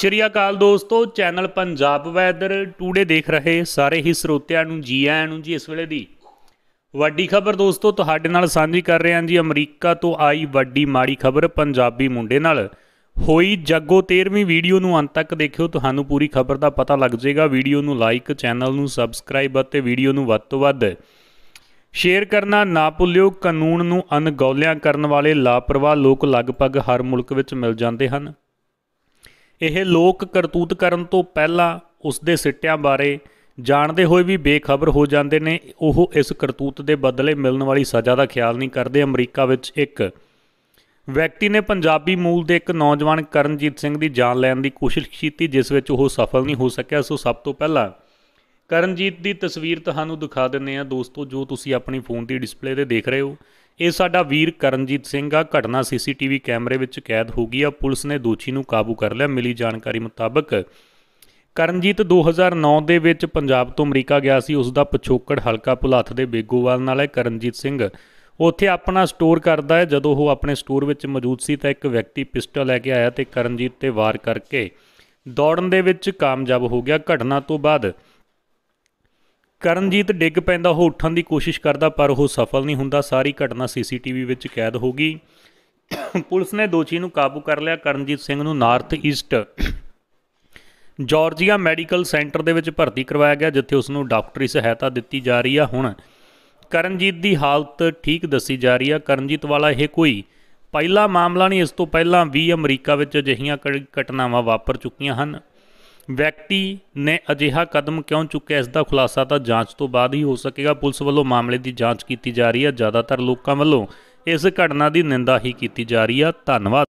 ਸ਼੍ਰੀ ਅਕਾਲ ਦੋਸਤੋ channel Punjab weather today ਦੇਖ ਰਹੇ ਸਾਰੇ ਹੀ ਸਰੋਤਿਆਂ ਨੂੰ ਜੀ ਆਇਆਂ ਨੂੰ ਜੀ ਇਸ ਵੇਲੇ ਦੀ ਵੱਡੀ ਖਬਰ ਦੋਸਤੋ ਤੁਹਾਡੇ ਨਾਲ ਸਾਂਝੀ ਕਰ ਰਹੇ ਹਾਂ ਜੀ ਅਮਰੀਕਾ ਤੋਂ ਆਈ ਵੱਡੀ ਮਾੜੀ ਖਬਰ ਪੰਜਾਬੀ ਮੁੰਡੇ ਨਾਲ ਹੋਈ ਜਾਗੋ 13ਵੀਂ ਵੀਡੀਓ ਨੂੰ ਅੰਤ ਤੱਕ ਦੇਖਿਓ ਤੁਹਾਨੂੰ ਪੂਰੀ ਖਬਰ ਦਾ ਪਤਾ ਲੱਗ ਜਾਏਗਾ ਵੀਡੀਓ ਨੂੰ ਲਾਈਕ ਚੈਨਲ ਨੂੰ ਸਬਸਕ੍ਰਾਈਬ ਅਤੇ ਵੀਡੀਓ ਨੂੰ ਵੱਧ ਤੋਂ ਵੱਧ ਸ਼ੇਅਰ ਕਰਨਾ ਨਾ ਭੁੱਲਿਓ ਕਾਨੂੰਨ ਨੂੰ ਅਨਗੌਲਿਆ ਕਰਨ ਵਾਲੇ ਲਾਪਰਵਾਹ ਲੋਕ ਲਗਭਗ ਹਰ ਮੁਲਕ ਵਿੱਚ ਮਿਲ ਜਾਂਦੇ ਹਨ ਇਹ ਲੋਕ ਕਰਤੂਤ ਕਰਨ ਤੋਂ ਪਹਿਲਾਂ ਉਸ ਦੇ ਸਿੱਟਿਆਂ ਬਾਰੇ ਜਾਣਦੇ ਹੋਏ ਵੀ ਬੇਖਬਰ ਹੋ ਜਾਂਦੇ ਨੇ ਉਹ ਇਸ ਕਰਤੂਤ ਦੇ ਬਦਲੇ ਮਿਲਣ ਵਾਲੀ ਸਜ਼ਾ ਦਾ ਖਿਆਲ ਨਹੀਂ ਕਰਦੇ ਅਮਰੀਕਾ ਵਿੱਚ ਇੱਕ ਵਿਅਕਤੀ ਨੇ ਪੰਜਾਬੀ ਮੂਲ ਦੇ ਇੱਕ ਨੌਜਵਾਨ ਕਰਨਜੀਤ ਸਿੰਘ ਦੀ ਜਾਨ ਲੈਣ ਦੀ ਕੋਸ਼ਿਸ਼ ਕੀਤੀ ਜਿਸ ਵਿੱਚ ਉਹ ਸਫਲ ਨਹੀਂ ਹੋ ਸਕਿਆ ਸੋ ਸਭ ਤੋਂ ਪਹਿਲਾਂ ਕਰਨਜੀਤ ਦੀ ਤਸਵੀਰ ਤੁਹਾਨੂੰ ਦਿਖਾ ਦਿੰਨੇ ਆ ਦੋਸਤੋ ਜੋ ਤੁਸੀਂ ਆਪਣੀ ਫੋਨ ਦੀ ਡਿਸਪਲੇ ਤੇ ਦੇਖ ਰਹੇ ਹੋ ਇਹ ਸਾਡਾ ਵੀਰ ਕਰਨਜੀਤ ਸਿੰਘ ਆ ਘਟਨਾ ਸੀਸੀਟੀਵੀ ਕੈਮਰੇ ਵਿੱਚ ਕੈਦ ਹੋ ਗਈ ਆ ਪੁਲਿਸ ਨੇ ਦੋਸ਼ੀ ਨੂੰ ਕਾਬੂ ਕਰ ਲਿਆ ਮਿਲੀ ਜਾਣਕਾਰੀ ਮੁਤਾਬਕ ਕਰਨਜੀਤ 2009 ਦੇ ਵਿੱਚ ਪੰਜਾਬ ਤੋਂ ਅਮਰੀਕਾ ਗਿਆ ਸੀ ਉਸ ਦਾ ਪਛੋਕੜ ਹਲਕਾ ਭੁਲਾਥ ਦੇ ਬੇਗੋਵਾਲ ਨਾਲ ਹੈ ਕਰਨਜੀਤ ਸਿੰਘ ਉੱਥੇ ਆਪਣਾ ਸਟੋਰ ਕਰਦਾ ਹੈ ਜਦੋਂ ਉਹ ਆਪਣੇ ਸਟੋਰ ਵਿੱਚ ਮੌਜੂਦ ਸੀ ਤਾਂ ਇੱਕ ਵਿਅਕਤੀ ਪਿਸਟਲ ਲੈ ਕੇ ਆਇਆ ਤੇ ਕਰਨਜੀਤ ਤੇ ਵਾਰ ਕਰਕੇ ਦੌੜਨ ਦੇ ਵਿੱਚ ਕਾਮਯਾਬ ਹੋ ਗਿਆ ਘਟਨਾ ਤੋਂ ਬਾਅਦ ਕਰਨਜੀਤ ਡਿੱਗ ਪੈਂਦਾ ਉਹ ਉੱਠਣ ਦੀ ਕੋਸ਼ਿਸ਼ ਕਰਦਾ ਪਰ ਉਹ ਸਫਲ ਨਹੀਂ ਹੁੰਦਾ ਸਾਰੀ ਘਟਨਾ ਸੀਸੀਟੀਵੀ ਵਿੱਚ ਕੈਦ ਹੋ ਗਈ ਪੁਲਿਸ ਨੇ ਦੋਸ਼ੀ ਨੂੰ ਕਾਬੂ ਕਰ ਲਿਆ ਕਰਨਜੀਤ ਸਿੰਘ ਨੂੰ North East Georgia Medical Center ਦੇ ਵਿੱਚ ਭਰਤੀ ਕਰਵਾਇਆ ਗਿਆ ਜਿੱਥੇ ਉਸ ਨੂੰ ਡਾਕਟਰੀ ਸਹਾਇਤਾ ਦਿੱਤੀ ਜਾ ਰਹੀ ਆ ਹੁਣ ਕਰਨਜੀਤ ਦੀ ਹਾਲਤ ਠੀਕ ਦੱਸੀ ਜਾ ਰਹੀ ਆ ਕਰਨਜੀਤ ਵਾਲਾ ਇਹ ਕੋਈ ਪਹਿਲਾ ਮਾਮਲਾ ਨਹੀਂ ਇਸ ਤੋਂ ਪਹਿਲਾਂ ਵੀ ਅਮਰੀਕਾ ਵਿੱਚ ਅਜਿਹੀਆਂ ਘਟਨਾਵਾਂ ਵਾਪਰ ਚੁੱਕੀਆਂ ਹਨ ਵਿਅਕਤੀ ਨੇ ਅਜਿਹਾ ਕਦਮ ਕਿਉਂ ਚੁੱਕਿਆ ਇਸ ਦਾ ਖੁਲਾਸਾ ਤਾਂ ਜਾਂਚ ਤੋਂ ਬਾਅਦ ਹੀ ਹੋ ਸਕੇਗਾ ਪੁਲਿਸ ਵੱਲੋਂ ਮਾਮਲੇ ਦੀ ਜਾਂਚ ਕੀਤੀ ਜਾ ਰਹੀ ਹੈ ਜ਼ਿਆਦਾਤਰ ਲੋਕਾਂ ਵੱਲੋਂ ਇਸ ਘਟਨਾ ਦੀ ਨਿੰਦਾ ਹੀ ਕੀਤੀ ਜਾ ਰਹੀ ਹੈ ਧੰਨਵਾਦ